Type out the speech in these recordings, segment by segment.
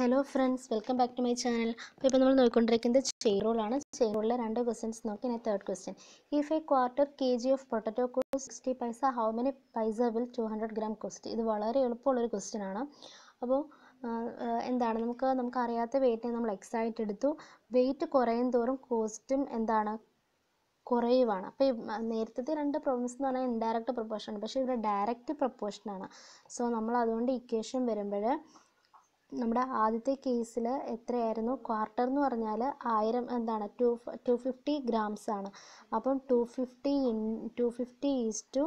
hello friends welcome back to my channel അപ്പോൾ ഇപ്പോൾ നമ്മൾ നോക്കിക്കൊണ്ടിരിക്കുന്നത് ചെയറോളാണ് ചെയറോളിലെ രണ്ട് ക്വസ്റ്റൻസ് നോക്കി ഞാൻ third question if a quarter K G of potato cost sixty paisa how many paisa will two hundred gram cost ഇത് വളരെ എളുപ്പമുള്ളൊരു question ആണ് അപ്പോൾ എന്താണ് നമുക്ക് നമുക്കറിയാത്ത അറിയാത്ത വെയിറ്റിനെ നമ്മൾ എക്സായിട്ട് എടുത്തു വെയിറ്റ് കുറയും തോറും കോസ്റ്റും എന്താണ് കുറയുവാണ് അപ്പോൾ നേരത്തെ രണ്ട് പ്രോബ്ലംസ് എന്ന് പറഞ്ഞാൽ ഇൻഡയറക്റ്റ് പ്രൊപ്പോർഷൻ ആണ് പക്ഷേ ഇവിടെ ഡയറക്റ്റ് പ്രൊപ്പോർഷനാണ് സോ നമ്മൾ അതുകൊണ്ട് ഇക്വേഷൻ വരുമ്പോൾ നമ്മുടെ ആദ്യത്തെ കേസിൽ എത്രയായിരുന്നു ക്വാർട്ടർ എന്ന് പറഞ്ഞാൽ ആയിരം എന്താണ് ടു ടു ഫിഫ്റ്റി ഗ്രാംസ് ആണ് അപ്പം two fifty into fifty is to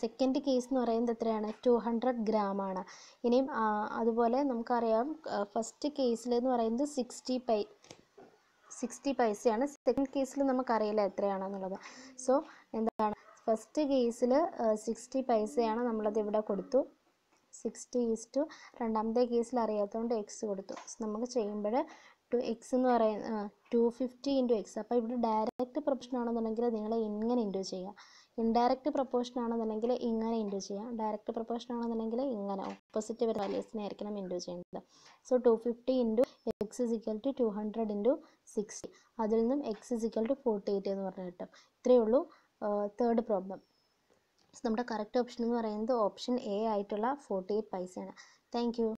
second case എന്ന് പറയുന്നത് എത്രയാണ് ടു ഹൺഡ്രഡ് ഗ്രാം ആണ് ഇനിയും അതുപോലെ നമുക്കറിയാം ഫസ്റ്റ് കേസിൽ എന്ന് പറയുന്നത് സിക്സ്റ്റി പൈ സിക്സ്റ്റി പൈസയാണ് സെക്കൻഡ് കേസിൽ നമുക്കറിയില്ല എത്രയാണെന്നുള്ളത് സോ എന്താണ് ഫസ്റ്റ് കേസിൽ സിക്സ്റ്റി പൈസയാണ് നമ്മളത് ഇവിടെ കൊടുത്തു സിക്സ്റ്റി ഈസ് ടു രണ്ടാമത്തെ കേസിൽ അറിയാത്തതുകൊണ്ട് എക്സ് കൊടുത്തു നമുക്ക് ചെയ്യുമ്പോൾ ടു എക്സ് എന്ന് പറയുന്ന ടു ഫിഫ്റ്റി ഇൻറ്റു എക്സ് അപ്പോൾ ഇവിടെ ഡയറക്റ്റ് പ്രൊപ്പോർഷൻ ആണെന്നുണ്ടെങ്കിൽ നിങ്ങൾ ഇങ്ങനെ ഇൻറ്റു ചെയ്യുക ഇൻഡയറക്റ്റ് പ്രൊപ്പോർഷൻ ആണെന്നുണ്ടെങ്കിൽ ഇങ്ങനെ ഇൻറ്റു ചെയ്യാം ഡയറക്റ്റ് പ്രൊപ്പോർഷൻ ആണെന്നുണ്ടെങ്കിൽ ഇങ്ങനെ ഓപ്പോസിറ്റ് വരുന്ന വാല്യൂസിനെ ആയിരിക്കണം ഇൻറ്റു ചെയ്യേണ്ടത് so two fifty into x is equal to two hundred into sixty അതിൽ നിന്നും x is equal to forty eight എന്ന് പറഞ്ഞു കിട്ടും ഇത്രയേ ഉള്ളൂ തേർഡ് പ്രോബ്ലം നമ്മുടെ കറക്റ്റ് ഓപ്ഷൻ എന്ന് പറയുന്നത് ഓപ്ഷൻ എ ആയിട്ടുള്ള ഫോർട്ടി എയ്റ്റ് പൈസയാണ് താങ്ക്